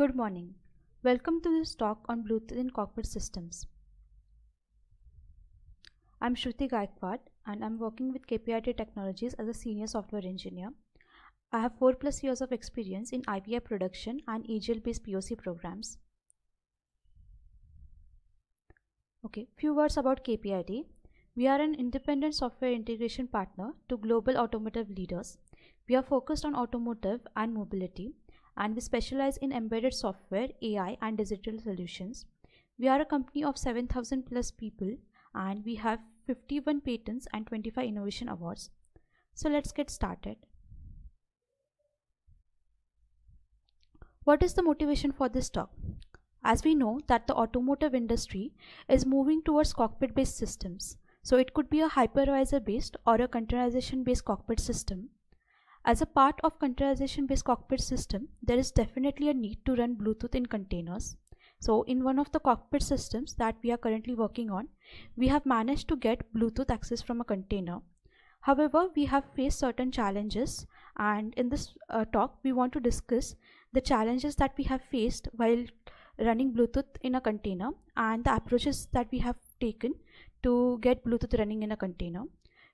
Good morning. Welcome to this talk on Bluetooth in cockpit systems. I'm Shruti Gaikwad and I'm working with KPIT Technologies as a senior software engineer. I have 4 plus years of experience in IPI production and EGL based POC programs. Okay, few words about KPIT. We are an independent software integration partner to global automotive leaders. We are focused on automotive and mobility and we specialize in embedded software, AI and digital solutions. We are a company of 7000 plus people and we have 51 patents and 25 innovation awards. So let's get started. What is the motivation for this talk? As we know that the automotive industry is moving towards cockpit based systems. So it could be a hypervisor based or a containerization based cockpit system as a part of containerization based cockpit system, there is definitely a need to run Bluetooth in containers. So in one of the cockpit systems that we are currently working on, we have managed to get Bluetooth access from a container. However, we have faced certain challenges and in this uh, talk, we want to discuss the challenges that we have faced while running Bluetooth in a container and the approaches that we have taken to get Bluetooth running in a container.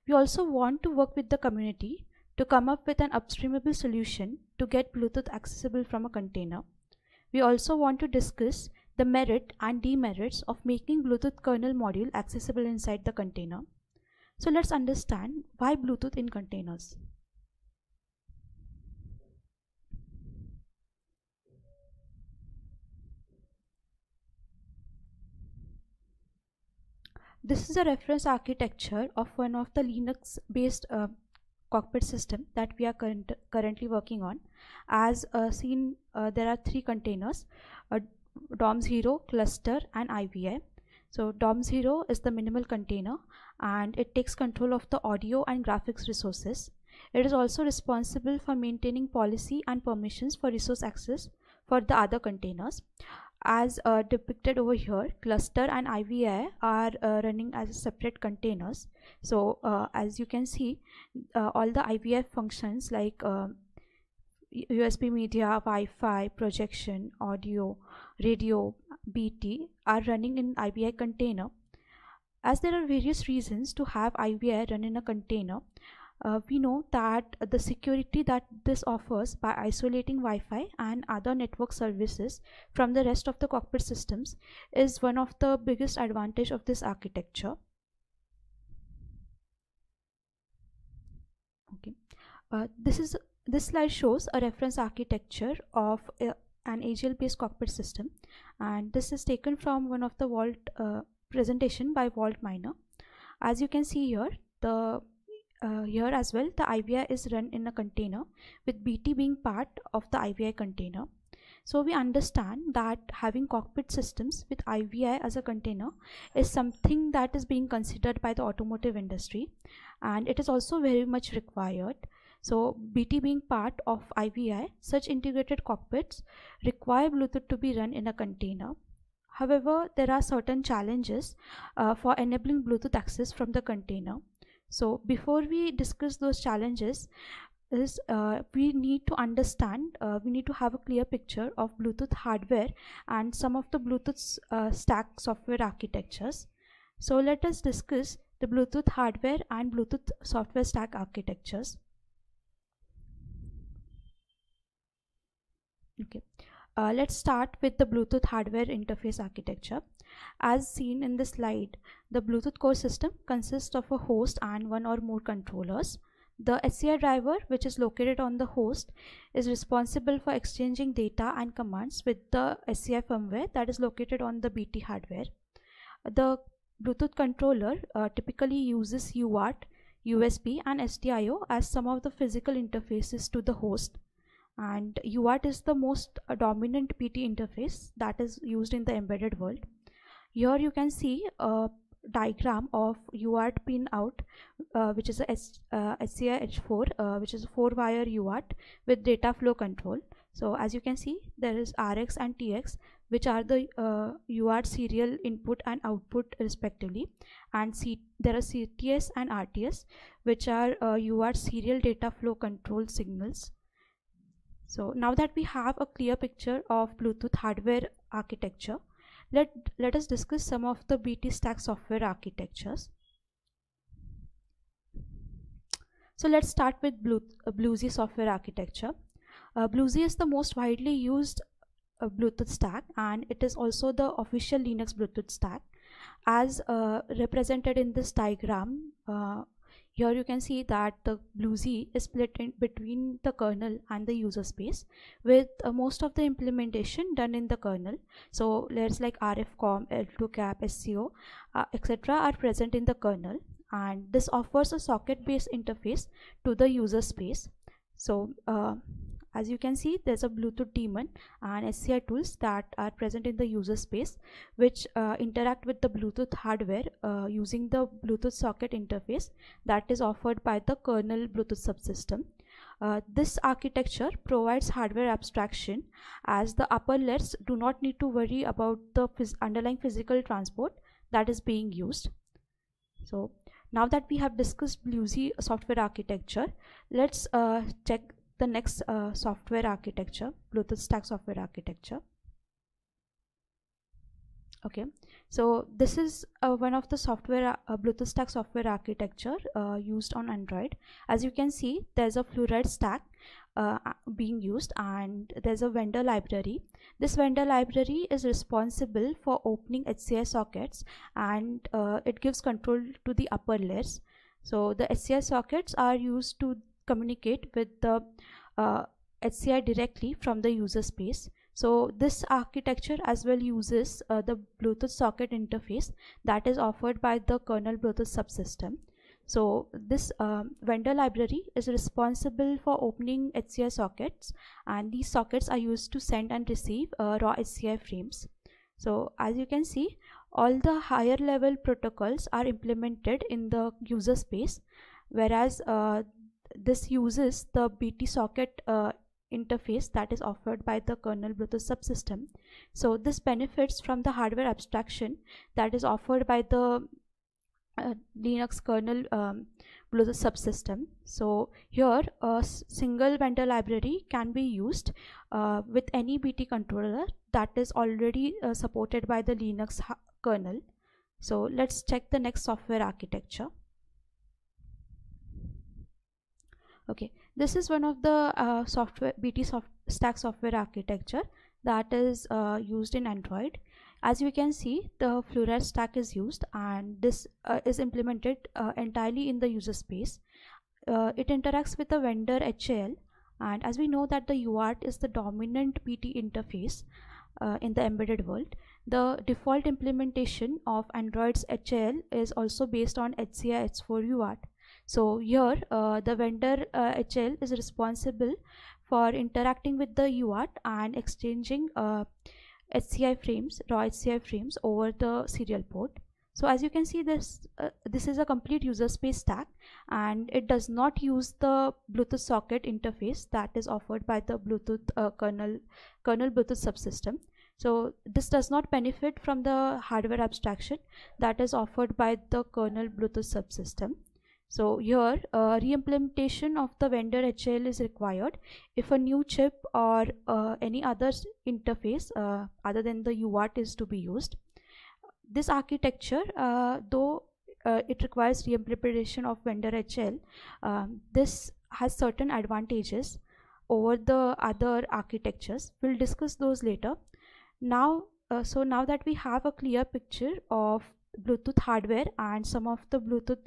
We also want to work with the community to come up with an upstreamable solution to get Bluetooth accessible from a container, we also want to discuss the merit and demerits of making Bluetooth kernel module accessible inside the container. So let's understand why Bluetooth in containers. This is a reference architecture of one of the Linux based uh, cockpit system that we are current, currently working on as uh, seen uh, there are three containers uh, DOM 0 cluster and IVI so DOM 0 is the minimal container and it takes control of the audio and graphics resources it is also responsible for maintaining policy and permissions for resource access for the other containers as uh, depicted over here cluster and IVI are uh, running as separate containers so uh, as you can see uh, all the IVI functions like USB uh, media Wi-Fi projection audio radio BT are running in IVI container as there are various reasons to have IVI run in a container uh, we know that the security that this offers by isolating Wi-Fi and other network services from the rest of the cockpit systems is one of the biggest advantage of this architecture. Okay, uh, this is this slide shows a reference architecture of an AGL-based cockpit system, and this is taken from one of the Vault uh, presentation by Vault Miner. As you can see here, the uh, here as well the IVI is run in a container with BT being part of the IVI container. So we understand that having cockpit systems with IVI as a container is something that is being considered by the automotive industry and it is also very much required. So BT being part of IVI, such integrated cockpits require Bluetooth to be run in a container. However, there are certain challenges uh, for enabling Bluetooth access from the container so before we discuss those challenges is uh, we need to understand uh, we need to have a clear picture of bluetooth hardware and some of the bluetooth uh, stack software architectures so let us discuss the bluetooth hardware and bluetooth software stack architectures okay uh, let's start with the bluetooth hardware interface architecture as seen in the slide, the Bluetooth core system consists of a host and one or more controllers. The SCI driver, which is located on the host, is responsible for exchanging data and commands with the SCI firmware that is located on the BT hardware. The Bluetooth controller uh, typically uses UART, USB and STIO as some of the physical interfaces to the host and UART is the most dominant PT interface that is used in the embedded world here you can see a diagram of UART pin out uh, which is a uh, SCIH4 uh, which is a 4 wire UART with data flow control so as you can see there is RX and TX which are the uh, UART serial input and output respectively and C there are CTS and RTS which are uh, UART serial data flow control signals so now that we have a clear picture of Bluetooth hardware architecture let let us discuss some of the bt stack software architectures so let's start with Blue, uh, bluesy software architecture uh, bluesy is the most widely used uh, bluetooth stack and it is also the official linux bluetooth stack as uh, represented in this diagram uh, here you can see that the blue Z is split in between the kernel and the user space with uh, most of the implementation done in the kernel. So layers like RFCOM, L2CAP, SCO, uh, etc. are present in the kernel and this offers a socket based interface to the user space. So uh, as you can see there's a bluetooth daemon and sci tools that are present in the user space which uh, interact with the bluetooth hardware uh, using the bluetooth socket interface that is offered by the kernel bluetooth subsystem uh, this architecture provides hardware abstraction as the upper layers do not need to worry about the phys underlying physical transport that is being used. So now that we have discussed Bluesy software architecture, let's uh, check the next uh, software architecture bluetooth stack software architecture okay so this is uh, one of the software uh, bluetooth stack software architecture uh, used on android as you can see there's a fluoride stack uh, uh, being used and there's a vendor library this vendor library is responsible for opening HCI sockets and it gives control to the upper layers so the HCI sockets are used to communicate with the uh, HCI directly from the user space. So this architecture as well uses uh, the Bluetooth socket interface that is offered by the kernel Bluetooth subsystem. So this um, vendor library is responsible for opening HCI sockets and these sockets are used to send and receive uh, raw HCI frames. So as you can see, all the higher level protocols are implemented in the user space whereas uh, this uses the BT socket uh, interface that is offered by the kernel Bluetooth subsystem. So this benefits from the hardware abstraction that is offered by the uh, Linux kernel um, Bluetooth subsystem. So here a single vendor library can be used uh, with any BT controller that is already uh, supported by the Linux kernel. So let's check the next software architecture. okay this is one of the uh, software bt soft stack software architecture that is uh, used in android as you can see the fluoride stack is used and this uh, is implemented uh, entirely in the user space uh, it interacts with the vendor HAL and as we know that the UART is the dominant PT interface uh, in the embedded world the default implementation of Android's HAL is also based on HCI H4 UART so here uh, the vendor uh, HL is responsible for interacting with the UART and exchanging uh, HCI frames raw HCI frames over the serial port so as you can see this uh, this is a complete user space stack and it does not use the Bluetooth socket interface that is offered by the Bluetooth uh, kernel kernel Bluetooth subsystem so this does not benefit from the hardware abstraction that is offered by the kernel Bluetooth subsystem so here uh, reimplementation of the vendor HL is required if a new chip or uh, any other interface uh, other than the UART is to be used. This architecture uh, though uh, it requires reimplementation of vendor HL uh, this has certain advantages over the other architectures. We'll discuss those later. Now so now that we have a clear picture of Bluetooth hardware and some of the Bluetooth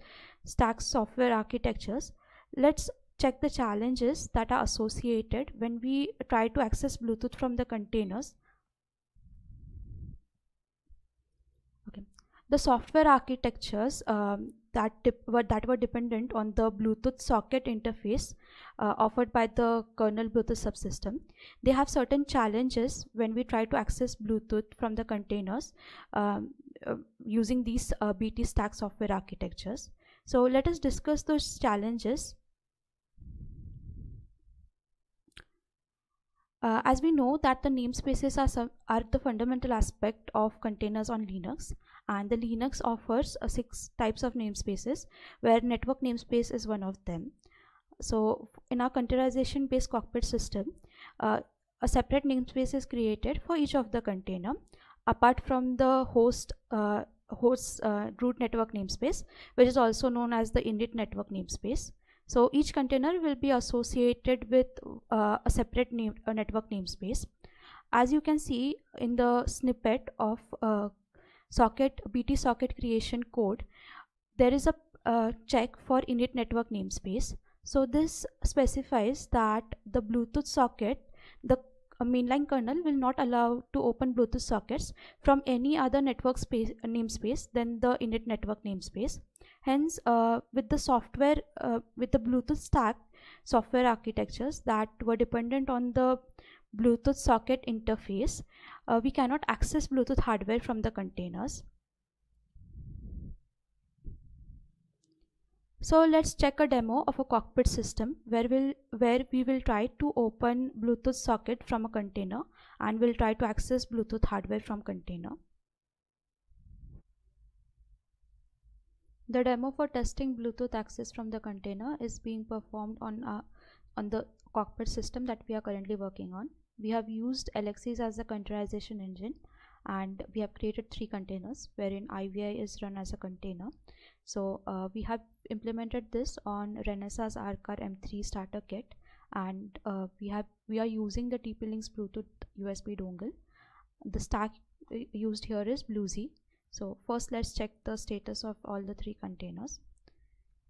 stack software architectures, let's check the challenges that are associated when we try to access Bluetooth from the containers. Okay. The software architectures um, that, were, that were dependent on the Bluetooth socket interface uh, offered by the kernel Bluetooth subsystem. They have certain challenges when we try to access Bluetooth from the containers. Um, uh, using these uh, BT stack software architectures. So let us discuss those challenges. Uh, as we know that the namespaces are, some, are the fundamental aspect of containers on Linux and the Linux offers uh, six types of namespaces where network namespace is one of them. So in our containerization based cockpit system, uh, a separate namespace is created for each of the container apart from the host uh, host uh, root network namespace which is also known as the init network namespace so each container will be associated with uh, a separate name a network namespace as you can see in the snippet of uh, socket bt socket creation code there is a uh, check for init network namespace so this specifies that the bluetooth socket the a mainline kernel will not allow to open Bluetooth sockets from any other network space uh, namespace than the init network namespace. Hence, uh, with the software, uh, with the Bluetooth stack software architectures that were dependent on the Bluetooth socket interface, uh, we cannot access Bluetooth hardware from the containers. So let's check a demo of a cockpit system where, we'll, where we will try to open Bluetooth socket from a container and we'll try to access Bluetooth hardware from container. The demo for testing Bluetooth access from the container is being performed on, uh, on the cockpit system that we are currently working on. We have used LXS as the containerization engine and we have created three containers wherein IVI is run as a container so uh, we have implemented this on renesa's arcar m3 starter kit and uh, we have we are using the tp-link's bluetooth usb dongle the stack uh, used here is bluesy so first let's check the status of all the three containers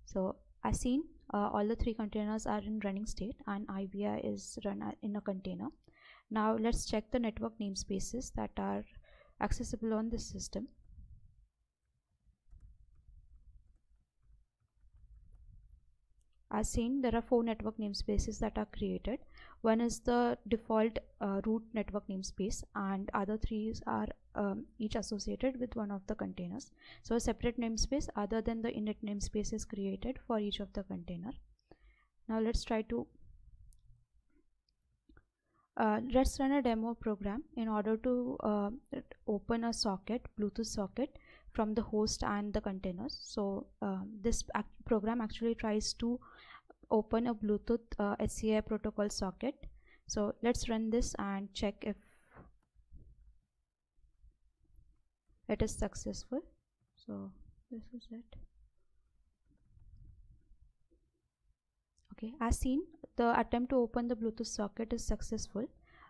so as seen uh, all the three containers are in running state and IVI is run uh, in a container now let's check the network namespaces that are accessible on this system as seen there are four network namespaces that are created one is the default uh, root network namespace and other three are um, each associated with one of the containers so a separate namespace other than the init namespace is created for each of the container now let's try to uh, let's run a demo program in order to uh, open a socket bluetooth socket from the host and the containers so uh, this ac program actually tries to open a bluetooth uh, sci protocol socket so let's run this and check if it is successful so this is it okay as seen the attempt to open the bluetooth socket is successful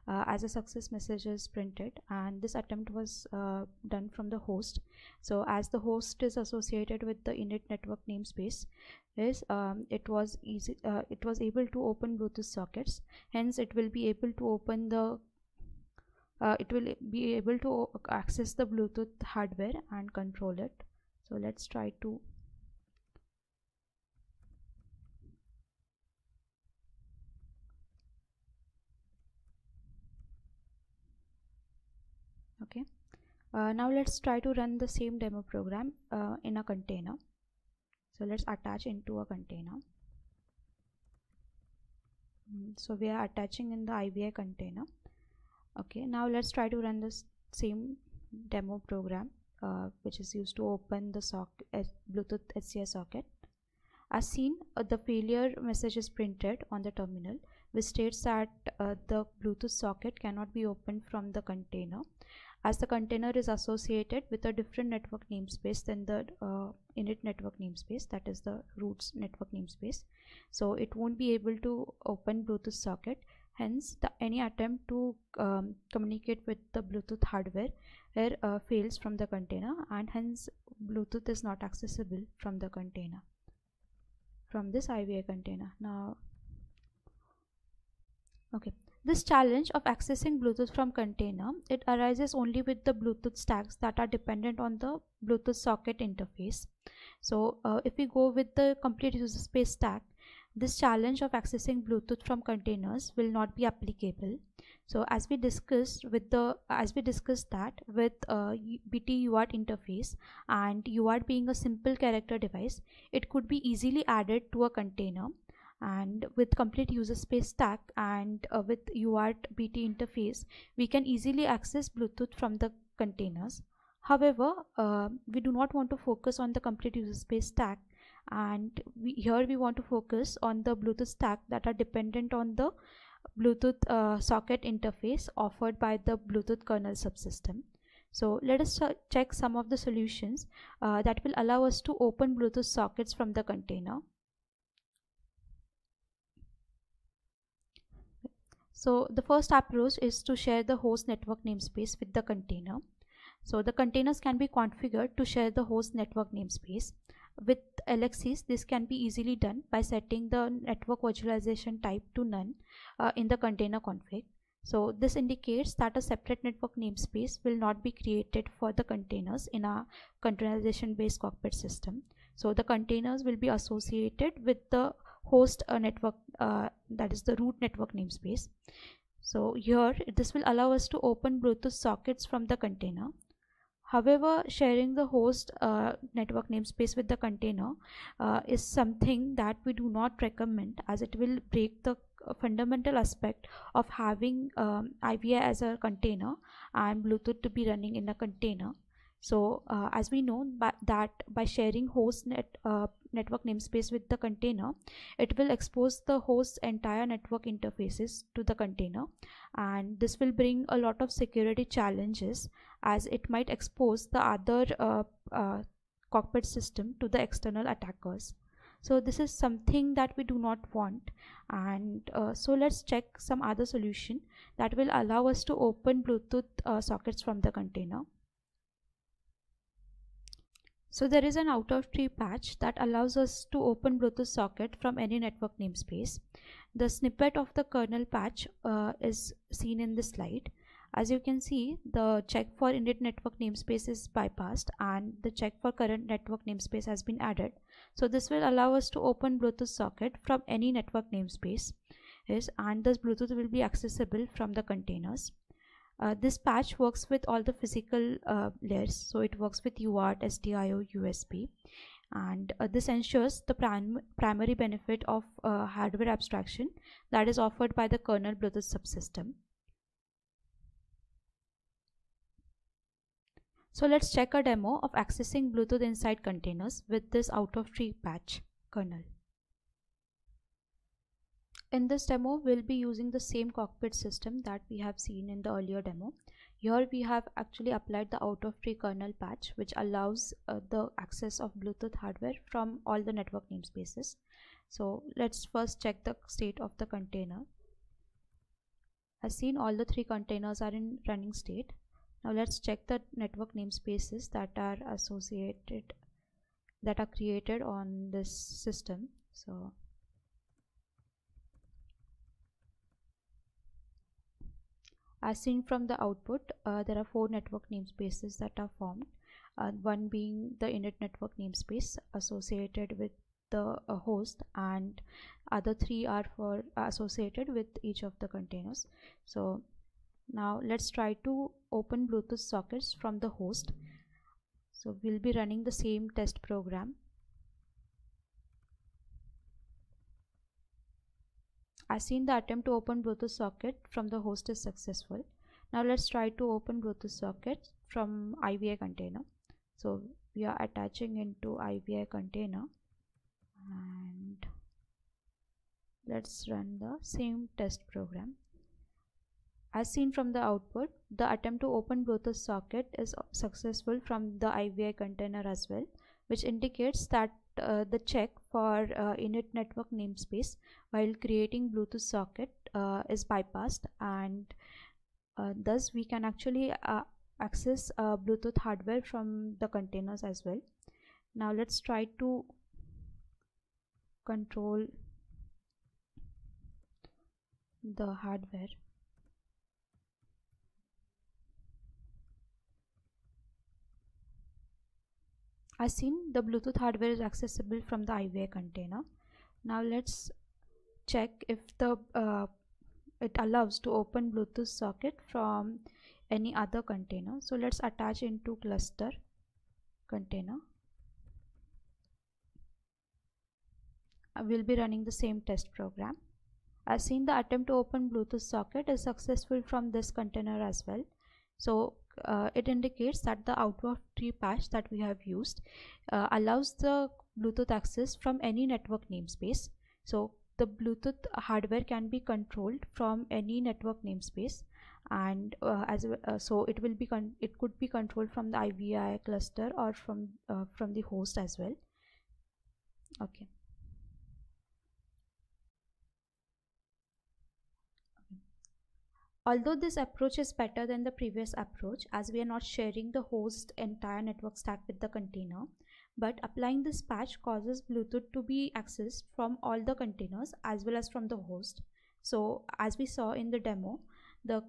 uh, as a success message is printed and this attempt was uh, done from the host so as the host is associated with the init network namespace is um, it was easy uh, it was able to open bluetooth sockets hence it will be able to open the uh, it will be able to access the bluetooth hardware and control it so let's try to Uh, now let's try to run the same demo program uh, in a container so let's attach into a container mm, so we are attaching in the IBI container okay now let's try to run this same demo program uh, which is used to open the socket Bluetooth HCI socket as seen uh, the failure message is printed on the terminal which states that uh, the Bluetooth socket cannot be opened from the container as the container is associated with a different network namespace than the uh, init network namespace that is the roots network namespace so it won't be able to open bluetooth socket hence the, any attempt to um, communicate with the bluetooth hardware here uh, fails from the container and hence bluetooth is not accessible from the container from this iva container now okay this challenge of accessing Bluetooth from container, it arises only with the Bluetooth stacks that are dependent on the Bluetooth socket interface. So uh, if we go with the complete user space stack, this challenge of accessing Bluetooth from containers will not be applicable. So as we discussed with the as we discussed that with uh, BT UART interface and UART being a simple character device, it could be easily added to a container and with complete user space stack and uh, with UART BT interface we can easily access Bluetooth from the containers however uh, we do not want to focus on the complete user space stack and we, here we want to focus on the Bluetooth stack that are dependent on the Bluetooth uh, socket interface offered by the Bluetooth kernel subsystem. So let us check some of the solutions uh, that will allow us to open Bluetooth sockets from the container. So the first approach is to share the host network namespace with the container. So the containers can be configured to share the host network namespace. With LXCs, this can be easily done by setting the network virtualization type to none uh, in the container config. So this indicates that a separate network namespace will not be created for the containers in our containerization based cockpit system. So the containers will be associated with the host a network uh, that is the root network namespace so here this will allow us to open bluetooth sockets from the container however sharing the host uh, network namespace with the container uh, is something that we do not recommend as it will break the uh, fundamental aspect of having um, IVI as a container and Bluetooth to be running in a container so uh, as we know by, that by sharing host net uh, network namespace with the container it will expose the host's entire network interfaces to the container and this will bring a lot of security challenges as it might expose the other uh, uh cockpit system to the external attackers so this is something that we do not want and uh, so let's check some other solution that will allow us to open bluetooth uh, sockets from the container so there is an out of tree patch that allows us to open Bluetooth socket from any network namespace. The snippet of the kernel patch uh, is seen in the slide. As you can see, the check for init network namespace is bypassed and the check for current network namespace has been added. So this will allow us to open Bluetooth socket from any network namespace and thus Bluetooth will be accessible from the containers. Uh, this patch works with all the physical uh, layers. So it works with UART, SDIO, USB. And uh, this ensures the prim primary benefit of uh, hardware abstraction that is offered by the kernel Bluetooth subsystem. So let's check a demo of accessing Bluetooth inside containers with this out of tree patch kernel. In this demo, we'll be using the same cockpit system that we have seen in the earlier demo. Here we have actually applied the out of tree kernel patch which allows uh, the access of Bluetooth hardware from all the network namespaces. So let's first check the state of the container. As seen all the three containers are in running state. Now let's check the network namespaces that are associated that are created on this system. So As seen from the output, uh, there are four network namespaces that are formed, uh, one being the init network namespace associated with the uh, host and other three are for uh, associated with each of the containers. So now let's try to open Bluetooth sockets from the host. So we'll be running the same test program As seen the attempt to open Bluetooth socket from the host is successful. Now let's try to open Bluetooth socket from IVI container. So we are attaching into IVI container and let's run the same test program. As seen from the output, the attempt to open Bluetooth socket is successful from the IVI container as well, which indicates that uh, the check for uh, init network namespace while creating Bluetooth socket uh, is bypassed and uh, thus we can actually uh, access Bluetooth hardware from the containers as well. Now let's try to control the hardware As seen, the Bluetooth hardware is accessible from the iWare container. Now let's check if the uh, it allows to open Bluetooth socket from any other container. So let's attach into cluster container. I uh, will be running the same test program. As seen the attempt to open Bluetooth socket is successful from this container as well. So uh, it indicates that the outward tree patch that we have used uh, allows the Bluetooth access from any network namespace. So the Bluetooth hardware can be controlled from any network namespace and uh, as uh, so it will be it could be controlled from the IVI cluster or from uh, from the host as well. Okay. Although this approach is better than the previous approach as we are not sharing the host entire network stack with the container, but applying this patch causes Bluetooth to be accessed from all the containers as well as from the host. So as we saw in the demo, the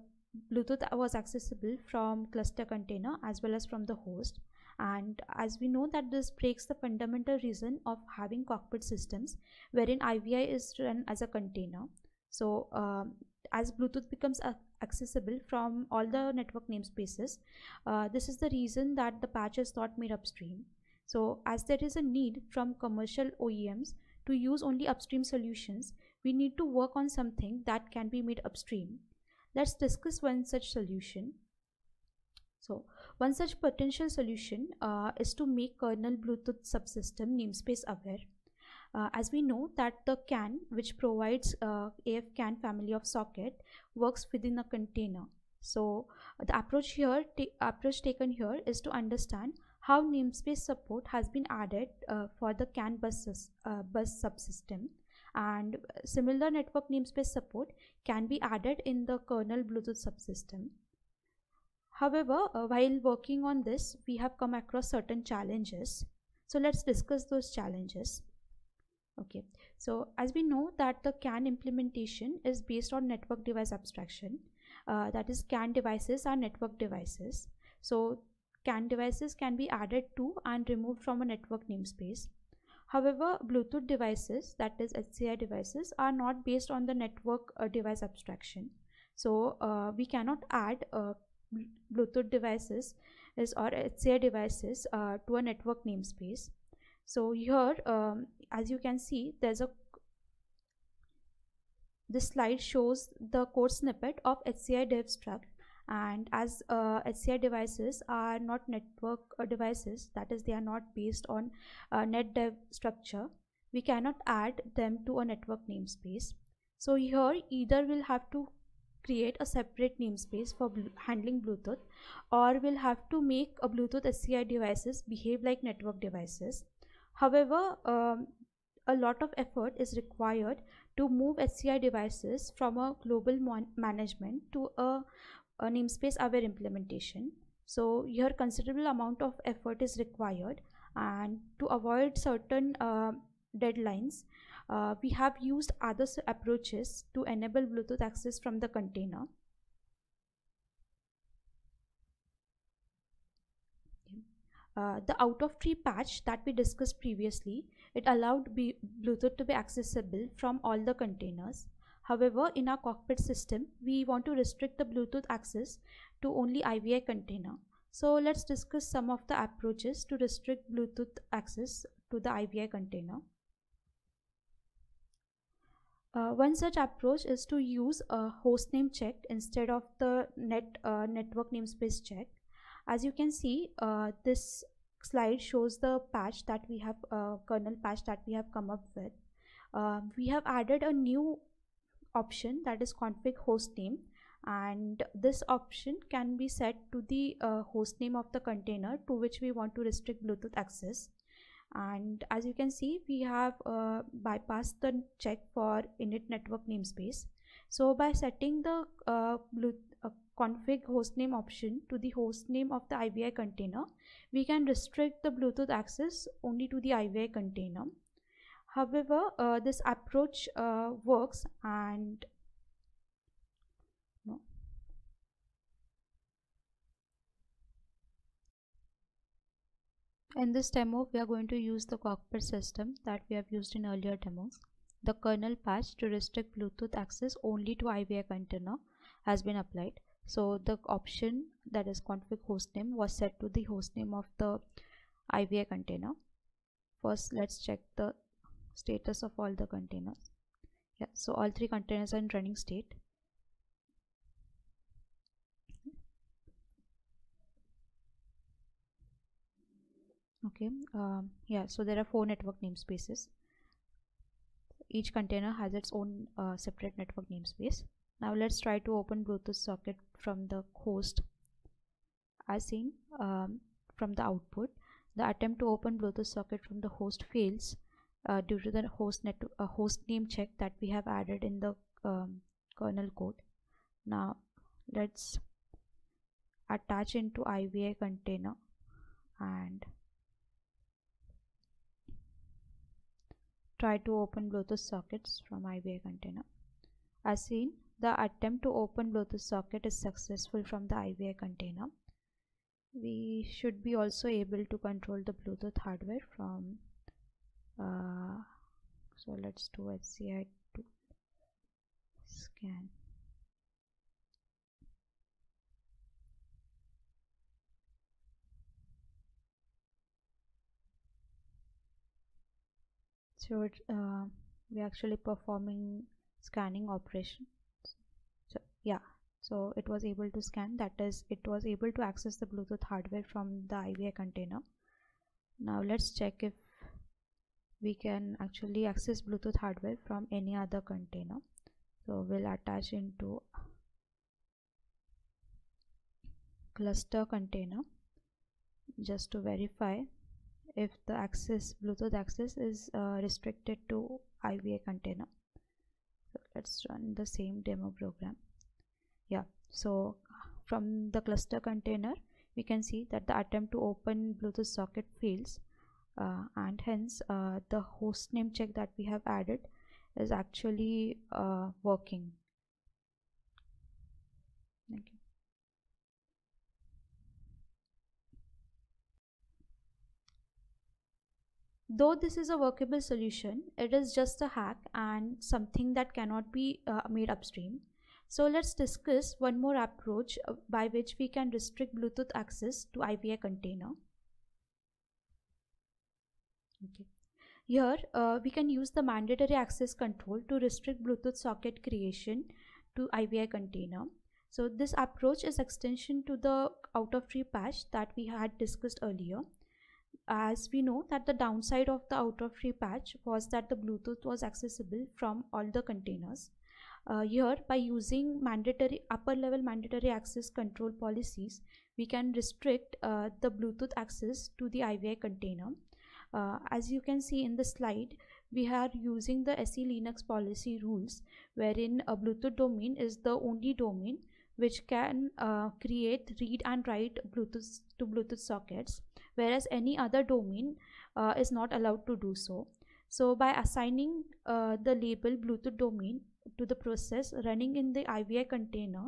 Bluetooth was accessible from cluster container as well as from the host. And as we know that this breaks the fundamental reason of having cockpit systems wherein IVI is run as a container. So um, as Bluetooth becomes accessible from all the network namespaces. Uh, this is the reason that the patch is not made upstream. So as there is a need from commercial OEMs to use only upstream solutions, we need to work on something that can be made upstream. Let's discuss one such solution. So one such potential solution uh, is to make kernel Bluetooth subsystem namespace aware. Uh, as we know that the CAN which provides uh, CAN family of socket works within a container. So the approach here, approach taken here is to understand how namespace support has been added uh, for the CAN bus, uh, bus subsystem and uh, similar network namespace support can be added in the kernel Bluetooth subsystem. However, uh, while working on this, we have come across certain challenges. So let's discuss those challenges okay so as we know that the CAN implementation is based on network device abstraction uh, that is CAN devices are network devices so CAN devices can be added to and removed from a network namespace however Bluetooth devices that is HCI devices are not based on the network uh, device abstraction so uh, we cannot add uh, Bluetooth devices is, or HCI devices uh, to a network namespace so here um, as you can see there's a this slide shows the code snippet of HCI DevStruct and as uh, HCI devices are not network uh, devices that is they are not based on uh, net dev structure we cannot add them to a network namespace so here either we'll have to create a separate namespace for bl handling Bluetooth or we'll have to make a Bluetooth HCI devices behave like network devices However, um, a lot of effort is required to move HCI devices from a global management to a, a namespace aware implementation. So here considerable amount of effort is required and to avoid certain uh, deadlines, uh, we have used other approaches to enable Bluetooth access from the container. Uh, the out of tree patch that we discussed previously, it allowed B Bluetooth to be accessible from all the containers. However, in our cockpit system, we want to restrict the Bluetooth access to only IVI container. So let's discuss some of the approaches to restrict Bluetooth access to the IVI container. Uh, one such approach is to use a hostname check instead of the net uh, network namespace check as you can see uh, this slide shows the patch that we have uh, kernel patch that we have come up with uh, we have added a new option that is config host name, and this option can be set to the uh, hostname of the container to which we want to restrict bluetooth access and as you can see we have uh, bypassed the check for init network namespace so by setting the uh, config hostname option to the hostname of the IBI container, we can restrict the Bluetooth access only to the IBI container. However, uh, this approach uh, works and In this demo, we are going to use the cockpit system that we have used in earlier demos. The kernel patch to restrict Bluetooth access only to IBI container has been applied so the option that is config hostname was set to the hostname of the IVA container first let's check the status of all the containers yeah so all three containers are in running state okay um, yeah so there are four network namespaces each container has its own uh, separate network namespace now let's try to open bluetooth socket from the host as seen um, from the output the attempt to open bluetooth socket from the host fails uh, due to the host net uh, host name check that we have added in the um, kernel code now let's attach into IVA container and try to open Bluetooth sockets from IVA container as seen the attempt to open Bluetooth socket is successful from the IVI container we should be also able to control the Bluetooth hardware from uh, so let's do HCI to scan so uh, we're actually performing scanning operation yeah so it was able to scan that is it was able to access the bluetooth hardware from the IVA container now let's check if we can actually access bluetooth hardware from any other container so we'll attach into cluster container just to verify if the access bluetooth access is uh, restricted to iva container so let's run the same demo program yeah so from the cluster container we can see that the attempt to open bluetooth socket fails uh, and hence uh, the host name check that we have added is actually uh, working thank you Though this is a workable solution, it is just a hack and something that cannot be uh, made upstream. So let's discuss one more approach uh, by which we can restrict Bluetooth access to IVI container. Okay. Here uh, we can use the mandatory access control to restrict Bluetooth socket creation to IVI container. So this approach is extension to the out of tree patch that we had discussed earlier. As we know that the downside of the out of tree patch was that the Bluetooth was accessible from all the containers uh, here by using mandatory upper level mandatory access control policies we can restrict uh, the bluetooth access to the ivi container uh, as you can see in the slide we are using the se linux policy rules wherein a bluetooth domain is the only domain which can uh, create read and write bluetooth to bluetooth sockets whereas any other domain uh, is not allowed to do so so by assigning uh, the label bluetooth domain to the process running in the IVI container,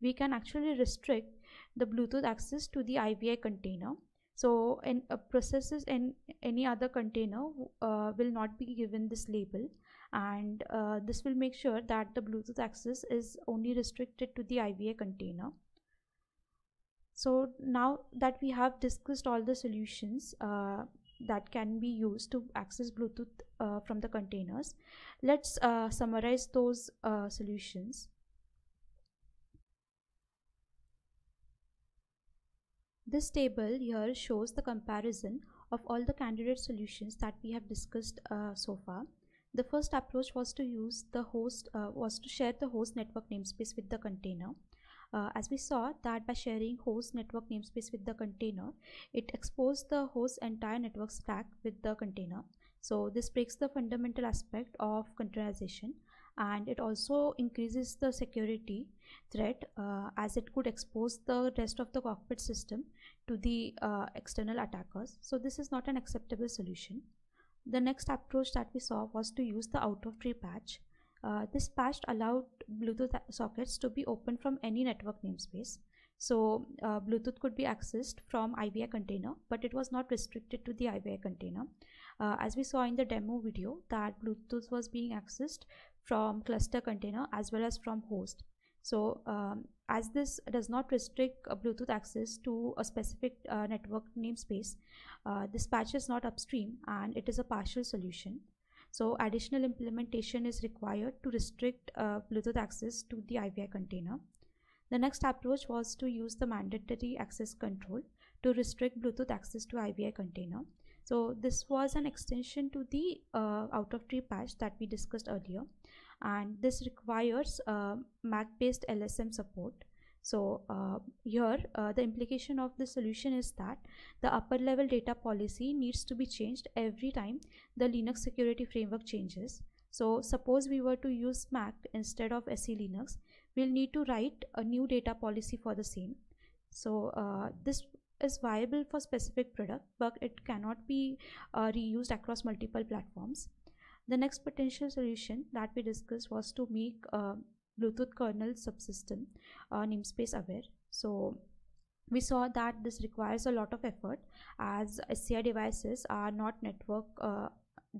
we can actually restrict the Bluetooth access to the IVI container. So in uh, processes in any other container uh, will not be given this label and uh, this will make sure that the Bluetooth access is only restricted to the IVA container. So now that we have discussed all the solutions, uh, that can be used to access Bluetooth uh, from the containers. Let's uh, summarize those uh, solutions. This table here shows the comparison of all the candidate solutions that we have discussed uh, so far. The first approach was to use the host, uh, was to share the host network namespace with the container. Uh, as we saw that by sharing host network namespace with the container, it exposed the host entire network stack with the container. So this breaks the fundamental aspect of containerization and it also increases the security threat uh, as it could expose the rest of the cockpit system to the uh, external attackers. So this is not an acceptable solution. The next approach that we saw was to use the out of tree patch uh, this patch allowed Bluetooth sockets to be opened from any network namespace. So uh, Bluetooth could be accessed from IBA container, but it was not restricted to the IBA container. Uh, as we saw in the demo video that Bluetooth was being accessed from cluster container as well as from host. So um, as this does not restrict uh, Bluetooth access to a specific uh, network namespace, uh, this patch is not upstream and it is a partial solution. So additional implementation is required to restrict uh, Bluetooth access to the IVI container. The next approach was to use the mandatory access control to restrict Bluetooth access to IVI container. So this was an extension to the uh, out of tree patch that we discussed earlier and this requires uh, Mac based LSM support so uh, here uh, the implication of the solution is that the upper level data policy needs to be changed every time the Linux security framework changes. So suppose we were to use Mac instead of SE Linux, we'll need to write a new data policy for the same. So uh, this is viable for specific product, but it cannot be uh, reused across multiple platforms. The next potential solution that we discussed was to make uh, Bluetooth kernel subsystem uh, namespace aware. So we saw that this requires a lot of effort as SCI devices are not network uh,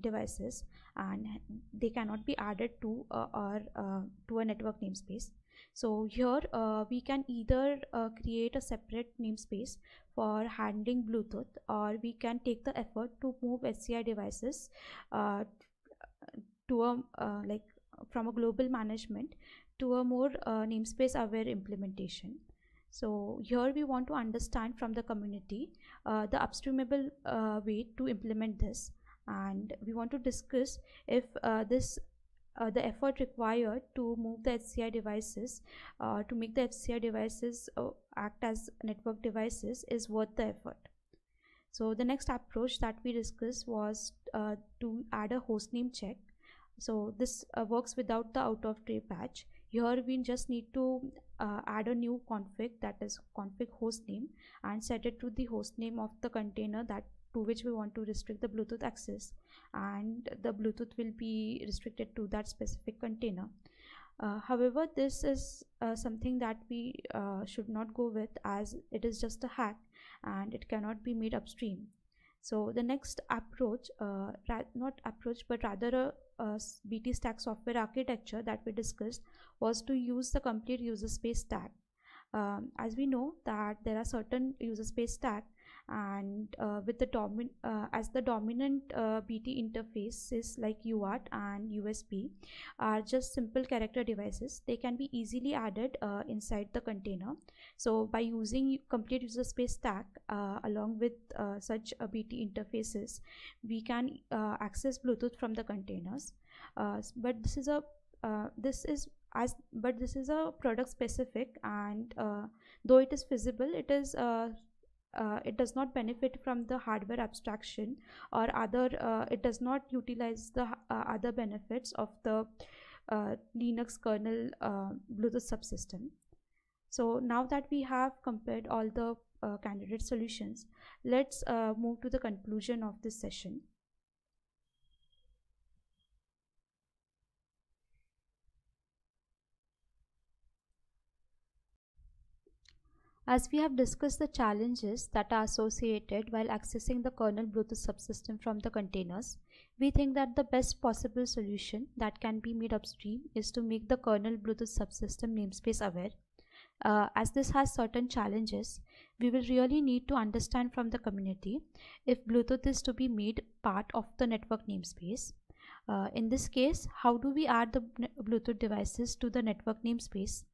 devices and they cannot be added to uh, or uh, to a network namespace so here uh, we can either uh, create a separate namespace for handling bluetooth or we can take the effort to move sci devices uh, to a uh, like from a global management to a more uh, namespace aware implementation so here we want to understand from the community uh, the upstreamable uh, way to implement this and we want to discuss if uh, this uh, the effort required to move the HCI devices uh, to make the HCI devices act as network devices is worth the effort. So the next approach that we discussed was to add a hostname check so this uh, works without the out of tray patch here we just need to uh, add a new config that is config host name and set it to the host name of the container that to which we want to restrict the Bluetooth access and the Bluetooth will be restricted to that specific container. Uh, however, this is uh, something that we uh, should not go with as it is just a hack and it cannot be made upstream. So the next approach, uh, not approach, but rather a, a, BT stack software architecture that we discussed was to use the complete user space stack. Um, as we know that there are certain user space stack and uh, with the domin uh, as the dominant uh, BT interfaces like UART and USB are just simple character devices they can be easily added uh, inside the container so by using complete user space stack uh, along with uh, such BT interfaces we can access Bluetooth from the containers but this is a this is as but this is a product specific and though it is feasible it is uh, it does not benefit from the hardware abstraction or other uh, it does not utilize the uh, other benefits of the uh, linux kernel uh, bluetooth subsystem so now that we have compared all the uh, candidate solutions let's move to the conclusion of this session As we have discussed the challenges that are associated while accessing the kernel Bluetooth subsystem from the containers, we think that the best possible solution that can be made upstream is to make the kernel Bluetooth subsystem namespace aware. Uh, as this has certain challenges, we will really need to understand from the community if Bluetooth is to be made part of the network namespace. Uh, in this case, how do we add the Bluetooth devices to the network namespace?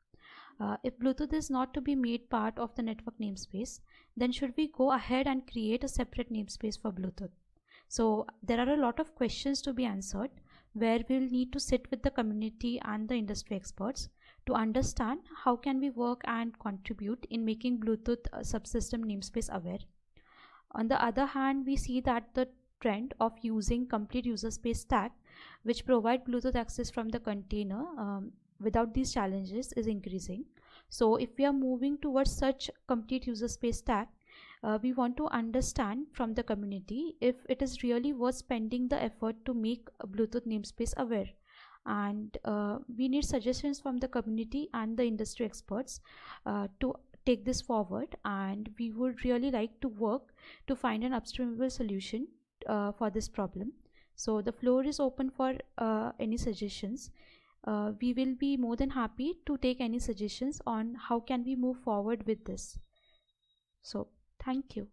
uh, if Bluetooth is not to be made part of the network namespace then should we go ahead and create a separate namespace for Bluetooth so there are a lot of questions to be answered where we'll need to sit with the community and the industry experts to understand how can we work and contribute in making Bluetooth subsystem namespace aware. On the other hand, we see that the trend of using complete user space stack which provide Bluetooth access from the container um, without these challenges is increasing so if we are moving towards such complete user space stack uh, we want to understand from the community if it is really worth spending the effort to make bluetooth namespace aware and uh, we need suggestions from the community and the industry experts uh, to take this forward and we would really like to work to find an upstreamable solution uh, for this problem so the floor is open for uh, any suggestions uh, we will be more than happy to take any suggestions on how can we move forward with this so thank you